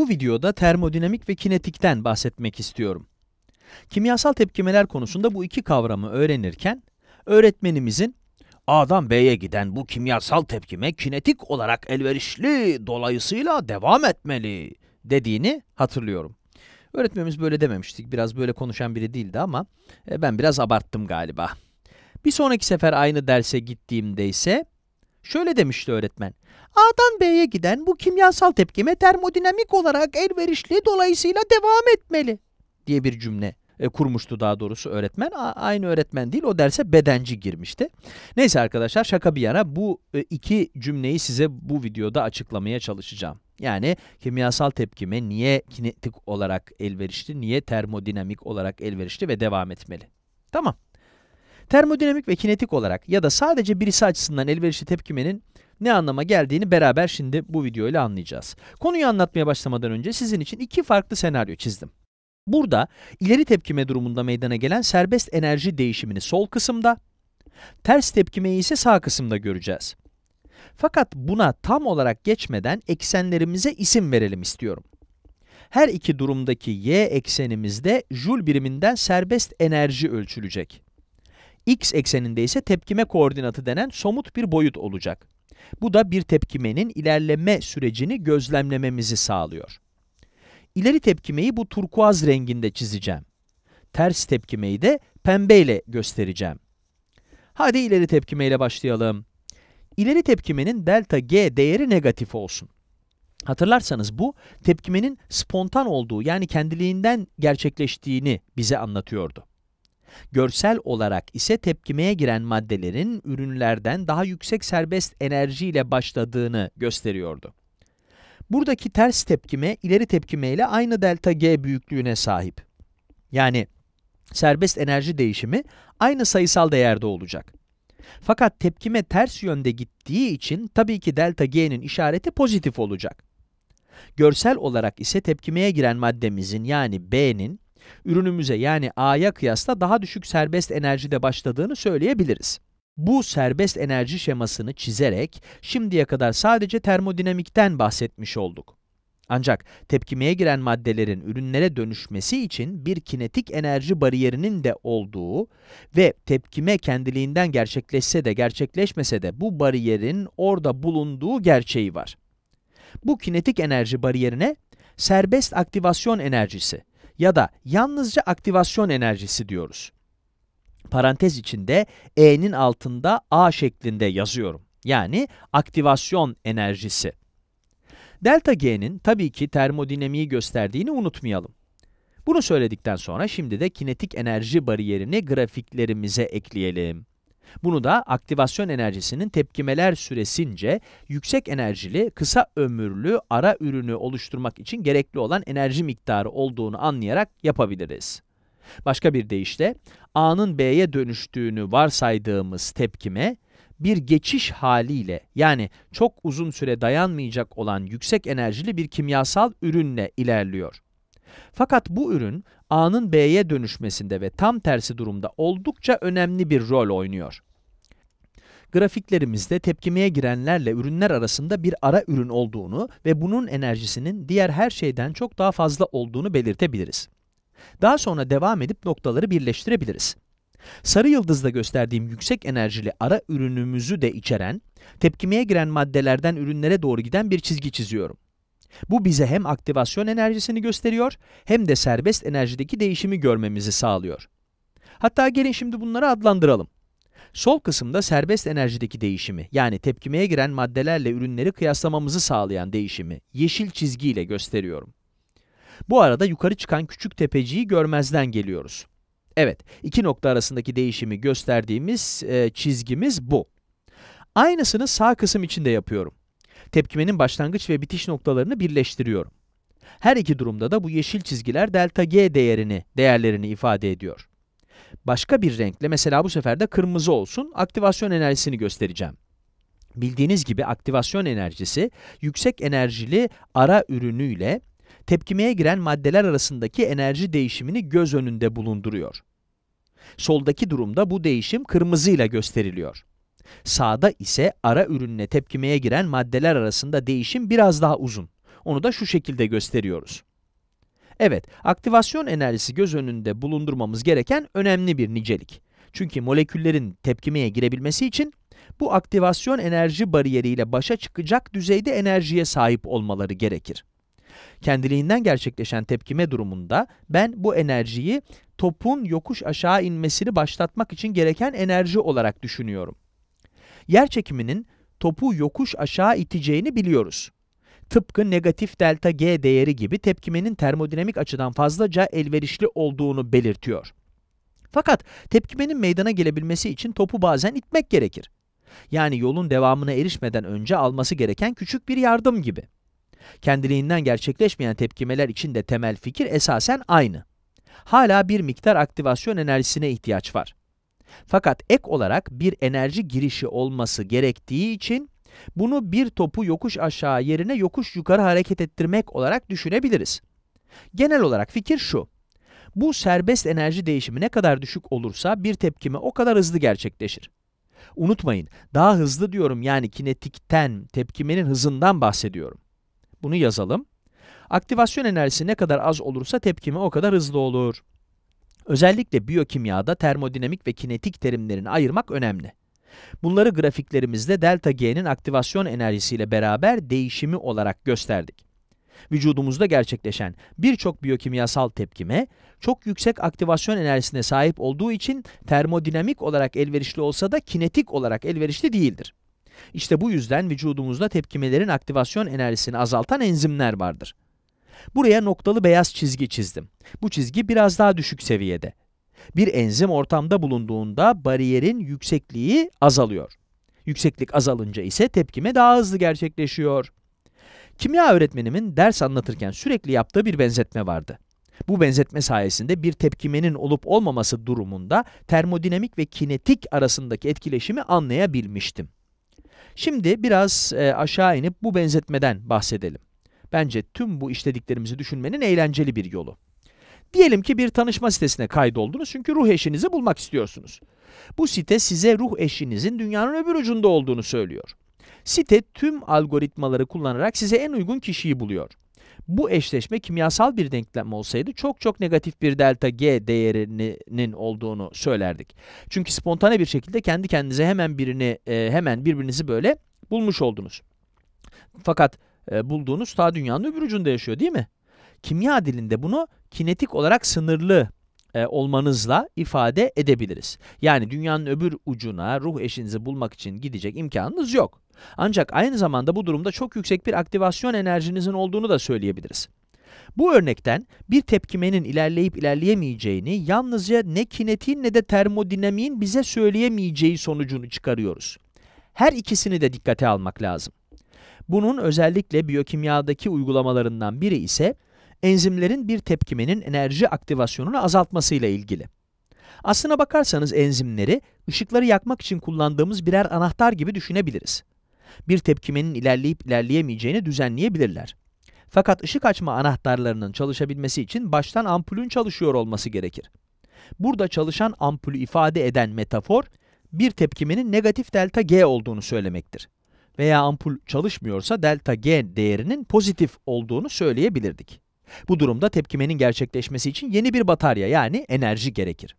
Bu videoda termodinamik ve kinetikten bahsetmek istiyorum. Kimyasal tepkimeler konusunda bu iki kavramı öğrenirken, öğretmenimizin A'dan B'ye giden bu kimyasal tepkime kinetik olarak elverişli, dolayısıyla devam etmeli dediğini hatırlıyorum. Öğretmenimiz böyle dememiştik, biraz böyle konuşan biri değildi ama e, ben biraz abarttım galiba. Bir sonraki sefer aynı derse gittiğimde ise Şöyle demişti öğretmen. A'dan B'ye giden bu kimyasal tepkime termodinamik olarak elverişli dolayısıyla devam etmeli diye bir cümle e, kurmuştu daha doğrusu öğretmen. A, aynı öğretmen değil o derse bedenci girmişti. Neyse arkadaşlar şaka bir yana bu e, iki cümleyi size bu videoda açıklamaya çalışacağım. Yani kimyasal tepkime niye kinetik olarak elverişli, niye termodinamik olarak elverişli ve devam etmeli. Tamam. Termodinamik ve kinetik olarak ya da sadece birisi açısından elverişli tepkimenin ne anlama geldiğini beraber şimdi bu videoyla anlayacağız. Konuyu anlatmaya başlamadan önce sizin için iki farklı senaryo çizdim. Burada ileri tepkime durumunda meydana gelen serbest enerji değişimini sol kısımda, ters tepkimeyi ise sağ kısımda göreceğiz. Fakat buna tam olarak geçmeden eksenlerimize isim verelim istiyorum. Her iki durumdaki y eksenimizde jül biriminden serbest enerji ölçülecek. X ekseninde ise tepkime koordinatı denen somut bir boyut olacak. Bu da bir tepkimenin ilerleme sürecini gözlemlememizi sağlıyor. İleri tepkimeyi bu turkuaz renginde çizeceğim. Ters tepkimeyi de pembeyle göstereceğim. Hadi ileri tepkimeyle başlayalım. İleri tepkimenin delta G değeri negatif olsun. Hatırlarsanız bu, tepkimenin spontan olduğu yani kendiliğinden gerçekleştiğini bize anlatıyordu. Görsel olarak ise tepkimeye giren maddelerin ürünlerden daha yüksek serbest enerjiyle başladığını gösteriyordu. Buradaki ters tepkime ileri tepkime ile aynı delta G büyüklüğüne sahip. Yani serbest enerji değişimi aynı sayısal değerde olacak. Fakat tepkime ters yönde gittiği için tabii ki delta G'nin işareti pozitif olacak. Görsel olarak ise tepkimeye giren maddemizin yani B'nin Ürünümüze yani A'ya kıyasla daha düşük serbest enerjide başladığını söyleyebiliriz. Bu serbest enerji şemasını çizerek şimdiye kadar sadece termodinamikten bahsetmiş olduk. Ancak tepkimeye giren maddelerin ürünlere dönüşmesi için bir kinetik enerji bariyerinin de olduğu ve tepkime kendiliğinden gerçekleşse de gerçekleşmese de bu bariyerin orada bulunduğu gerçeği var. Bu kinetik enerji bariyerine serbest aktivasyon enerjisi ya da yalnızca aktivasyon enerjisi diyoruz. Parantez içinde E'nin altında A şeklinde yazıyorum. Yani aktivasyon enerjisi. Delta G'nin tabii ki termodinamiği gösterdiğini unutmayalım. Bunu söyledikten sonra şimdi de kinetik enerji bariyerini grafiklerimize ekleyelim. Bunu da aktivasyon enerjisinin tepkimeler süresince yüksek enerjili, kısa ömürlü ara ürünü oluşturmak için gerekli olan enerji miktarı olduğunu anlayarak yapabiliriz. Başka bir deyişle, A'nın B'ye dönüştüğünü varsaydığımız tepkime, bir geçiş haliyle yani çok uzun süre dayanmayacak olan yüksek enerjili bir kimyasal ürünle ilerliyor. Fakat bu ürün A'nın B'ye dönüşmesinde ve tam tersi durumda oldukça önemli bir rol oynuyor. Grafiklerimizde tepkimeye girenlerle ürünler arasında bir ara ürün olduğunu ve bunun enerjisinin diğer her şeyden çok daha fazla olduğunu belirtebiliriz. Daha sonra devam edip noktaları birleştirebiliriz. Sarı yıldızda gösterdiğim yüksek enerjili ara ürünümüzü de içeren, tepkimeye giren maddelerden ürünlere doğru giden bir çizgi çiziyorum. Bu bize hem aktivasyon enerjisini gösteriyor hem de serbest enerjideki değişimi görmemizi sağlıyor. Hatta gelin şimdi bunları adlandıralım. Sol kısımda serbest enerjideki değişimi, yani tepkimeye giren maddelerle ürünleri kıyaslamamızı sağlayan değişimi, yeşil çizgiyle gösteriyorum. Bu arada yukarı çıkan küçük tepeciği görmezden geliyoruz. Evet, iki nokta arasındaki değişimi gösterdiğimiz e, çizgimiz bu. Aynısını sağ kısım için de yapıyorum. Tepkimenin başlangıç ve bitiş noktalarını birleştiriyorum. Her iki durumda da bu yeşil çizgiler delta G değerini, değerlerini ifade ediyor. Başka bir renkle, mesela bu sefer de kırmızı olsun, aktivasyon enerjisini göstereceğim. Bildiğiniz gibi aktivasyon enerjisi, yüksek enerjili ara ürünüyle tepkimeye giren maddeler arasındaki enerji değişimini göz önünde bulunduruyor. Soldaki durumda bu değişim kırmızıyla gösteriliyor. Sağda ise ara ürününe tepkimeye giren maddeler arasında değişim biraz daha uzun. Onu da şu şekilde gösteriyoruz. Evet, aktivasyon enerjisi göz önünde bulundurmamız gereken önemli bir nicelik. Çünkü moleküllerin tepkimeye girebilmesi için bu aktivasyon enerji bariyeriyle başa çıkacak düzeyde enerjiye sahip olmaları gerekir. Kendiliğinden gerçekleşen tepkime durumunda ben bu enerjiyi topun yokuş aşağı inmesini başlatmak için gereken enerji olarak düşünüyorum yer çekiminin topu yokuş aşağı iteceğini biliyoruz. Tıpkı negatif delta G değeri gibi tepkimenin termodinamik açıdan fazlaca elverişli olduğunu belirtiyor. Fakat tepkimenin meydana gelebilmesi için topu bazen itmek gerekir. Yani yolun devamına erişmeden önce alması gereken küçük bir yardım gibi. Kendiliğinden gerçekleşmeyen tepkimeler için de temel fikir esasen aynı. Hala bir miktar aktivasyon enerjisine ihtiyaç var. Fakat ek olarak bir enerji girişi olması gerektiği için bunu bir topu yokuş aşağı yerine yokuş yukarı hareket ettirmek olarak düşünebiliriz. Genel olarak fikir şu. Bu serbest enerji değişimi ne kadar düşük olursa bir tepkime o kadar hızlı gerçekleşir. Unutmayın, daha hızlı diyorum yani kinetikten, tepkimenin hızından bahsediyorum. Bunu yazalım. Aktivasyon enerjisi ne kadar az olursa tepkime o kadar hızlı olur. Özellikle biyokimyada termodinamik ve kinetik terimlerini ayırmak önemli. Bunları grafiklerimizde delta G'nin aktivasyon enerjisiyle beraber değişimi olarak gösterdik. Vücudumuzda gerçekleşen birçok biyokimyasal tepkime, çok yüksek aktivasyon enerjisine sahip olduğu için termodinamik olarak elverişli olsa da kinetik olarak elverişli değildir. İşte bu yüzden vücudumuzda tepkimelerin aktivasyon enerjisini azaltan enzimler vardır. Buraya noktalı beyaz çizgi çizdim. Bu çizgi biraz daha düşük seviyede. Bir enzim ortamda bulunduğunda bariyerin yüksekliği azalıyor. Yükseklik azalınca ise tepkime daha hızlı gerçekleşiyor. Kimya öğretmenimin ders anlatırken sürekli yaptığı bir benzetme vardı. Bu benzetme sayesinde bir tepkimenin olup olmaması durumunda termodinamik ve kinetik arasındaki etkileşimi anlayabilmiştim. Şimdi biraz e, aşağı inip bu benzetmeden bahsedelim. Bence tüm bu işlediklerimizi düşünmenin eğlenceli bir yolu. Diyelim ki bir tanışma sitesine kaydoldunuz çünkü ruh eşinizi bulmak istiyorsunuz. Bu site size ruh eşinizin dünyanın öbür ucunda olduğunu söylüyor. Site tüm algoritmaları kullanarak size en uygun kişiyi buluyor. Bu eşleşme kimyasal bir denklem olsaydı çok çok negatif bir delta G değerinin olduğunu söylerdik. Çünkü spontane bir şekilde kendi kendinize hemen birini e, hemen birbirinizi böyle bulmuş oldunuz. Fakat e, bulduğunuz ta dünyanın öbür ucunda yaşıyor değil mi? Kimya dilinde bunu kinetik olarak sınırlı e, olmanızla ifade edebiliriz. Yani dünyanın öbür ucuna ruh eşinizi bulmak için gidecek imkanınız yok. Ancak aynı zamanda bu durumda çok yüksek bir aktivasyon enerjinizin olduğunu da söyleyebiliriz. Bu örnekten bir tepkimenin ilerleyip ilerleyemeyeceğini yalnızca ne kinetiğin ne de termodinamiğin bize söyleyemeyeceği sonucunu çıkarıyoruz. Her ikisini de dikkate almak lazım. Bunun özellikle biyokimyadaki uygulamalarından biri ise enzimlerin bir tepkimenin enerji aktivasyonunu azaltmasıyla ilgili. Aslına bakarsanız enzimleri ışıkları yakmak için kullandığımız birer anahtar gibi düşünebiliriz. Bir tepkimenin ilerleyip ilerleyemeyeceğini düzenleyebilirler. Fakat ışık açma anahtarlarının çalışabilmesi için baştan ampulün çalışıyor olması gerekir. Burada çalışan ampulü ifade eden metafor, bir tepkimenin negatif delta G olduğunu söylemektir veya ampul çalışmıyorsa delta G değerinin pozitif olduğunu söyleyebilirdik. Bu durumda tepkimenin gerçekleşmesi için yeni bir batarya yani enerji gerekir.